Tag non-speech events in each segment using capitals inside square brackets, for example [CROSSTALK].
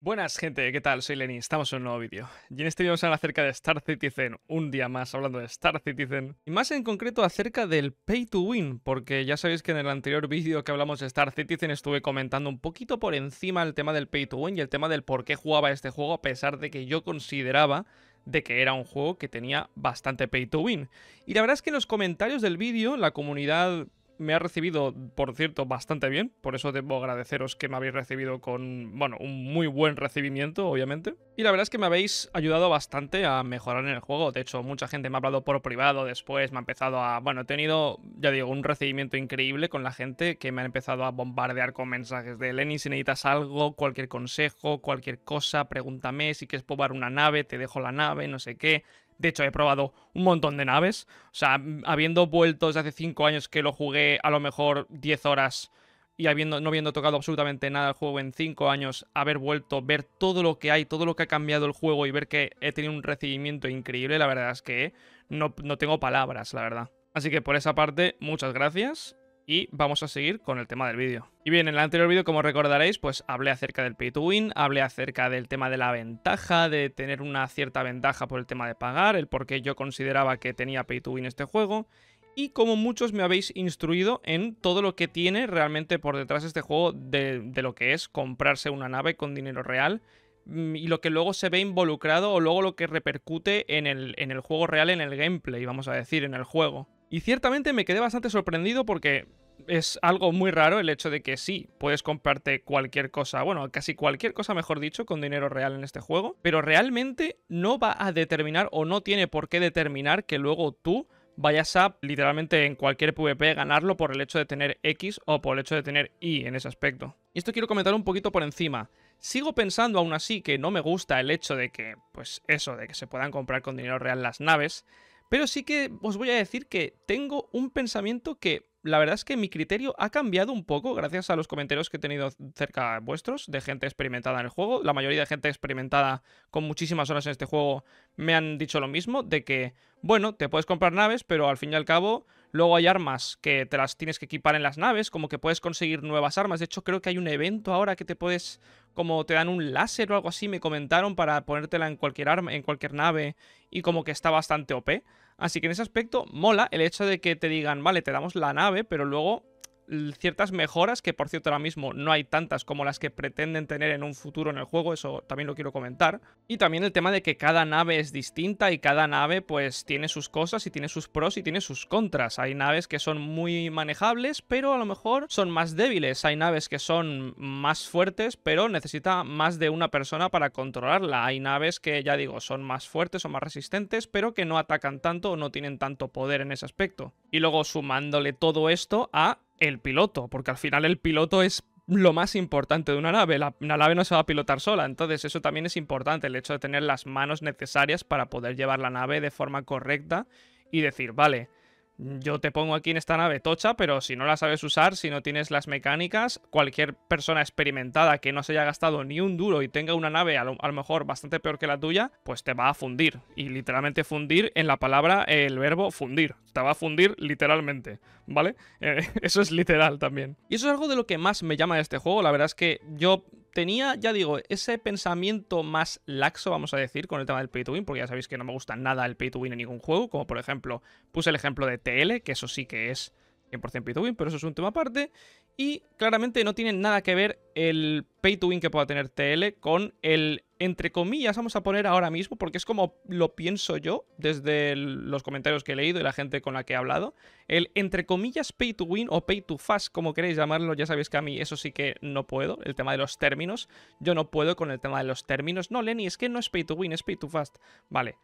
Buenas gente, ¿qué tal? Soy Lenny, estamos en un nuevo vídeo. Y en este vídeo vamos a hablar acerca de Star Citizen, un día más hablando de Star Citizen. Y más en concreto acerca del Pay to Win, porque ya sabéis que en el anterior vídeo que hablamos de Star Citizen estuve comentando un poquito por encima el tema del Pay to Win y el tema del por qué jugaba este juego a pesar de que yo consideraba de que era un juego que tenía bastante pay to win. Y la verdad es que en los comentarios del vídeo, la comunidad me ha recibido, por cierto, bastante bien. Por eso debo agradeceros que me habéis recibido con, bueno, un muy buen recibimiento, obviamente. Y la verdad es que me habéis ayudado bastante a mejorar en el juego. De hecho, mucha gente me ha hablado por privado después, me ha empezado a... Bueno, he tenido, ya digo, un recibimiento increíble con la gente que me ha empezado a bombardear con mensajes de Lenny, si necesitas algo, cualquier consejo, cualquier cosa, pregúntame si quieres probar una nave, te dejo la nave, no sé qué. De hecho, he probado un montón de naves. O sea, habiendo vuelto desde hace 5 años que lo jugué a lo mejor 10 horas y habiendo, no habiendo tocado absolutamente nada el juego en 5 años, haber vuelto, ver todo lo que hay, todo lo que ha cambiado el juego y ver que he tenido un recibimiento increíble, la verdad es que no, no tengo palabras, la verdad. Así que por esa parte, muchas gracias y vamos a seguir con el tema del vídeo. Y bien, en el anterior vídeo, como recordaréis, pues hablé acerca del pay to win, hablé acerca del tema de la ventaja, de tener una cierta ventaja por el tema de pagar, el por qué yo consideraba que tenía pay to win este juego, y como muchos me habéis instruido en todo lo que tiene realmente por detrás este juego de, lo que es comprarse una nave con dinero real, mm, y lo que luego se ve involucrado o luego lo que repercute en el, en el juego real, en el gameplay, vamos a decir, en el juego. Y ciertamente me quedé bastante sorprendido porque es algo muy raro el hecho de que sí, puedes comprarte cualquier cosa, bueno, casi cualquier cosa, mejor dicho, con dinero real en este juego, pero realmente no va a determinar o no tiene por qué determinar que luego tú vayas a literalmente en cualquier PvP ganarlo por el hecho de tener X o por el hecho de tener Y en ese aspecto. Y esto quiero comentar un poquito por encima. Sigo pensando aún así que no me gusta el hecho de que, pues eso, de que se puedan comprar con dinero real las naves, pero sí que os voy a decir que tengo un pensamiento que la verdad es que mi criterio ha cambiado un poco gracias a los comentarios que he tenido cerca vuestros de gente experimentada en el juego. La mayoría de gente experimentada con muchísimas horas en este juego me han dicho lo mismo, de que, bueno, te puedes comprar naves, pero al fin y al cabo Luego hay armas que te las tienes que equipar en las naves, como que puedes conseguir nuevas armas. De hecho, creo que hay un evento ahora que te puedes, como te dan un láser o algo así, me comentaron para ponértela en cualquier arma, en cualquier nave y como que está bastante OP. Así que en ese aspecto mola el hecho de que te digan, vale, te damos la nave, pero luego ciertas mejoras, que por cierto ahora mismo no hay tantas como las que pretenden tener en un futuro en el juego, eso también lo quiero comentar. Y también el tema de que cada nave es distinta y cada nave pues tiene sus cosas y tiene sus pros y tiene sus contras. Hay naves que son muy manejables, pero a lo mejor son más débiles. Hay naves que son más fuertes, pero necesita más de una persona para controlarla. Hay naves que ya digo, son más fuertes o más resistentes, pero que no atacan tanto o no tienen tanto poder en ese aspecto. Y luego sumándole todo esto a el piloto, porque al final el piloto es lo más importante de una nave. La, nave no se va a pilotar sola, entonces eso también es importante, el hecho de tener las manos necesarias para poder llevar la nave de forma correcta y decir, vale, yo te pongo aquí en esta nave tocha, pero si no la sabes usar, si no tienes las mecánicas, cualquier persona experimentada que no se haya gastado ni un duro y tenga una nave a lo, mejor bastante peor que la tuya, pues te va a fundir. Y literalmente fundir en la palabra el verbo fundir. Te va a fundir literalmente, ¿vale? Eh, [LAUGHS] eso es literal también. Y eso es algo de lo que más me llama de este juego. La verdad es que yo tenía, ya digo, ese pensamiento más laxo, vamos a decir, con el tema del pay to win, porque ya sabéis que no me gusta nada el pay to win en ningún juego, como por ejemplo, puse el ejemplo de TL, que eso sí que es 100% pay to win, pero eso es un tema aparte. Y claramente no tiene nada que ver el pay to win que pueda tener TL con el, entre comillas, vamos a poner ahora mismo, porque es como lo pienso yo desde los comentarios que he leído y la gente con la que he hablado. El, entre comillas, pay to win o pay to fast, como queréis llamarlo, ya sabéis que a mí eso sí que no puedo, el tema de los términos. Yo no puedo con el tema de los términos. No, Lenny, es que no es pay to win, es pay to fast. Vale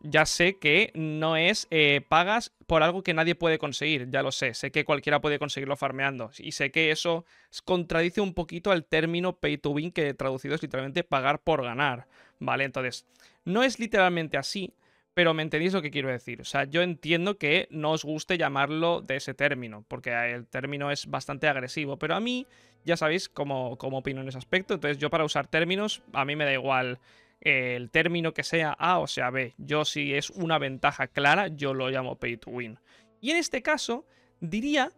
ya sé que no es eh, pagas por algo que nadie puede conseguir, ya lo sé, sé que cualquiera puede conseguirlo farmeando y sé que eso contradice un poquito al término pay to win que traducido es literalmente pagar por ganar, ¿vale? Entonces, no es literalmente así, pero me entendéis lo que quiero decir. O sea, yo entiendo que no os guste llamarlo de ese término, porque el término es bastante agresivo, pero a mí, ya sabéis cómo, cómo opino en ese aspecto, entonces yo para usar términos, a mí me da igual el término que sea A o sea B. Yo si es una ventaja clara, yo lo llamo pay to win. Y en este caso, diría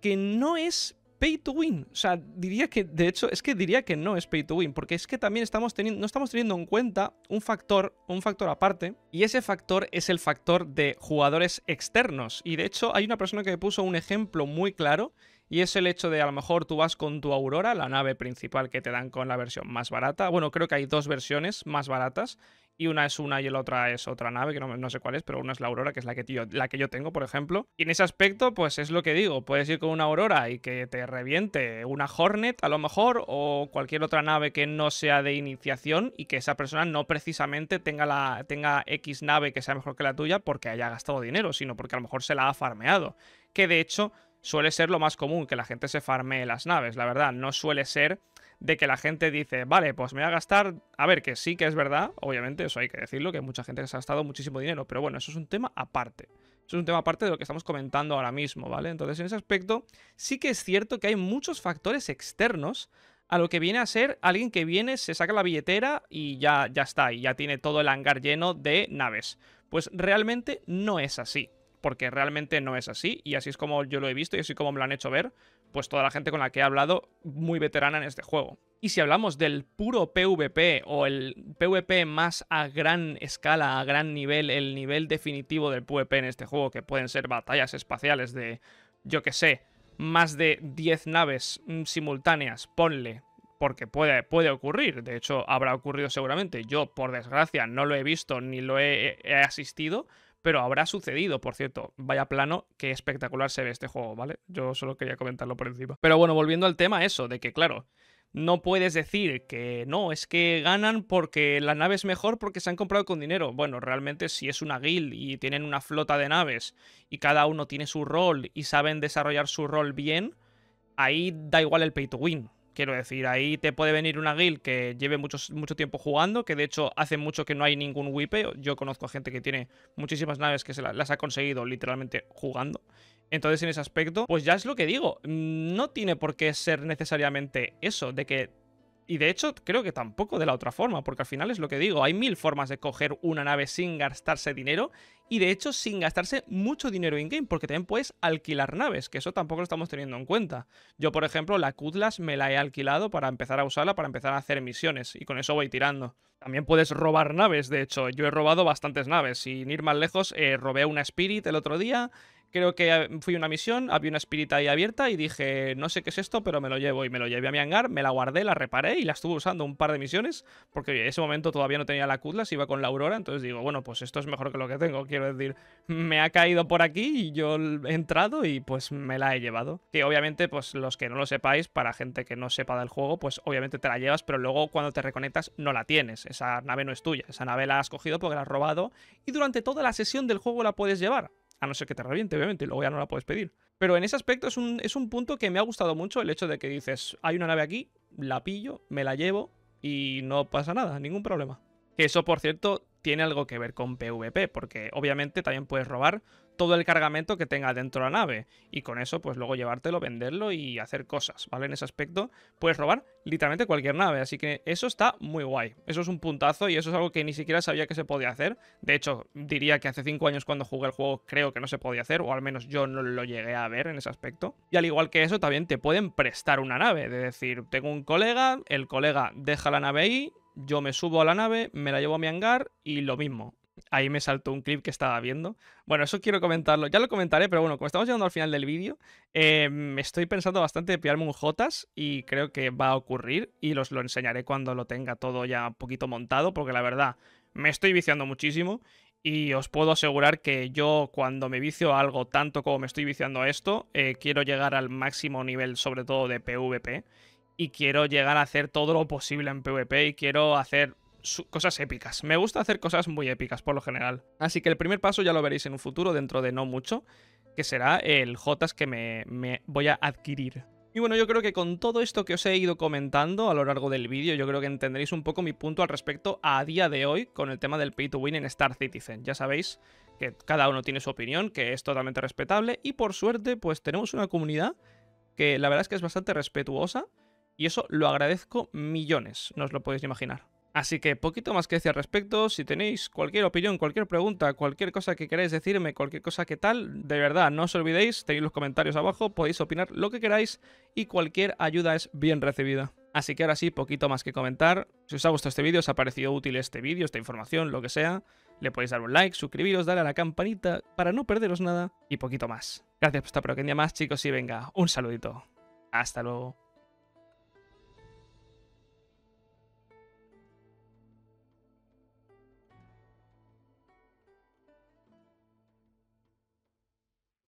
que no es pay to win. O sea, diría que, de hecho, es que diría que no es pay to win, porque es que también estamos teniendo, no estamos teniendo en cuenta un factor, un factor aparte, y ese factor es el factor de jugadores externos. Y de hecho, hay una persona que me puso un ejemplo muy claro y es el hecho de a lo mejor tú vas con tu Aurora, la nave principal que te dan con la versión más barata. Bueno, creo que hay dos versiones más baratas y una es una y la otra es otra nave, que no, sé cuál es, pero una es la Aurora, que es la que, la que yo tengo, por ejemplo. Y en ese aspecto, pues es lo que digo, puedes ir con una Aurora y que te reviente una Hornet, a lo mejor, o cualquier otra nave que no sea de iniciación y que esa persona no precisamente tenga, la, tenga X nave que sea mejor que la tuya porque haya gastado dinero, sino porque a lo mejor se la ha farmeado. Que de hecho suele ser lo más común, que la gente se farme las naves, la verdad, no suele ser de que la gente dice, vale, pues me voy a gastar, a ver, que sí que es verdad, obviamente, eso hay que decirlo, que mucha gente que se ha gastado muchísimo dinero, pero bueno, eso es un tema aparte. Eso es un tema aparte de lo que estamos comentando ahora mismo, ¿vale? Entonces, en ese aspecto, sí que es cierto que hay muchos factores externos a lo que viene a ser alguien que viene, se saca la billetera y ya, ya está, y ya tiene todo el hangar lleno de naves. Pues realmente no es así porque realmente no es así y así es como yo lo he visto y así como me lo han hecho ver pues toda la gente con la que he hablado muy veterana en este juego. Y si hablamos del puro PvP o el PvP más a gran escala, a gran nivel, el nivel definitivo del PvP en este juego, que pueden ser batallas espaciales de, yo que sé, más de 10 naves mm, simultáneas, ponle, porque puede, puede ocurrir, de hecho habrá ocurrido seguramente, yo por desgracia no lo he visto ni lo he asistido, pero habrá sucedido, por cierto. Vaya plano, qué espectacular se ve este juego, ¿vale? Yo solo quería comentarlo por encima. Pero bueno, volviendo al tema, eso, de que claro, no puedes decir que no, es que ganan porque la nave es mejor porque se han comprado con dinero. Bueno, realmente si es una guild y tienen una flota de naves y cada uno tiene su rol y saben desarrollar su rol bien, ahí da igual el pay to win. Quiero decir, ahí te puede venir una guild que lleve mucho tiempo jugando, que de hecho hace mucho que no hay ningún wipe. Yo conozco a gente que tiene muchísimas naves que se las ha conseguido literalmente jugando. Entonces en ese aspecto, pues ya es lo que digo, mm, no tiene por qué ser necesariamente eso, de que y de hecho, creo que tampoco de la otra forma, porque al final es lo que digo, hay mil formas de coger una nave sin gastarse dinero y de hecho sin gastarse mucho dinero in-game, porque también puedes alquilar naves, que eso tampoco lo estamos teniendo en cuenta. Yo, por ejemplo, la Kudlas me la he alquilado para empezar a usarla, para empezar a hacer misiones, y con eso voy tirando. También puedes robar naves, de hecho, yo he robado bastantes naves, sin ir más lejos, eh, robé una Spirit el otro día, creo que fui a una misión, había una espírita ahí abierta y dije, no sé qué es esto, pero me lo llevo. Y me lo llevé a mi hangar, me la guardé, la reparé y la estuve usando un par de misiones, porque en ese momento todavía no tenía la se iba con la Aurora, entonces digo, bueno, pues esto es mejor que lo que tengo. Quiero decir, me ha caído por aquí y yo he entrado y pues me la he llevado. Que obviamente, pues los que no lo sepáis, para gente que no sepa del juego, pues obviamente te la llevas, pero luego cuando te reconectas no la tienes. Esa nave no es tuya, esa nave la has cogido porque la has robado y durante toda la sesión del juego la puedes llevar. A no ser que te reviente, obviamente, y luego ya no la puedes pedir. Pero en ese aspecto es un, es un punto que me ha gustado mucho el hecho de que dices, hay una nave aquí, la pillo, me la llevo y no pasa nada, ningún problema. Que eso, por cierto, tiene algo que ver con PvP, porque obviamente también puedes robar todo el cargamento que tenga dentro la nave y con eso pues luego llevártelo, venderlo y hacer cosas, ¿vale? En ese aspecto puedes robar literalmente cualquier nave, así que eso está muy guay, eso es un puntazo y eso es algo que ni siquiera sabía que se podía hacer, de hecho diría que hace 5 años cuando jugué el juego creo que no se podía hacer, o al menos yo no lo llegué a ver en ese aspecto, y al igual que eso también te pueden prestar una nave, de decir, tengo un colega, el colega deja la nave ahí, yo me subo a la nave, me la llevo a mi hangar y lo mismo. Ahí me saltó un clip que estaba viendo. Bueno, eso quiero comentarlo. Ya lo comentaré, pero bueno, como estamos llegando al final del vídeo, eh, me estoy pensando bastante en pillarme un Jotas y creo que va a ocurrir y los lo enseñaré cuando lo tenga todo ya un poquito montado, porque la verdad, me estoy viciando muchísimo y os puedo asegurar que yo cuando me vicio algo tanto como me estoy viciando a esto, eh, quiero llegar al máximo nivel, sobre todo de PvP y quiero llegar a hacer todo lo posible en PvP y quiero hacer cosas épicas. Me gusta hacer cosas muy épicas por lo general. Así que el primer paso ya lo veréis en un futuro, dentro de no mucho, que será el Jotas que me, voy a adquirir. Y bueno, yo creo que con todo esto que os he ido comentando a lo largo del vídeo, yo creo que entenderéis un poco mi punto al respecto a día de hoy con el tema del pay to win en Star Citizen. Ya sabéis que cada uno tiene su opinión, que es totalmente respetable y por suerte pues tenemos una comunidad que la verdad es que es bastante respetuosa y eso lo agradezco millones, no os lo podéis imaginar. Así que poquito más que decir al respecto, si tenéis cualquier opinión, cualquier pregunta, cualquier cosa que queráis decirme, cualquier cosa que tal, de verdad, no os olvidéis, tenéis los comentarios abajo, podéis opinar lo que queráis y cualquier ayuda es bien recibida. Así que ahora sí, poquito más que comentar. Si os ha gustado este vídeo, os ha parecido útil este vídeo, esta información, lo que sea, le podéis dar un like, suscribiros, darle a la campanita para no perderos nada y poquito más. Gracias por estar día más, chicos, y venga, un saludito. Hasta luego.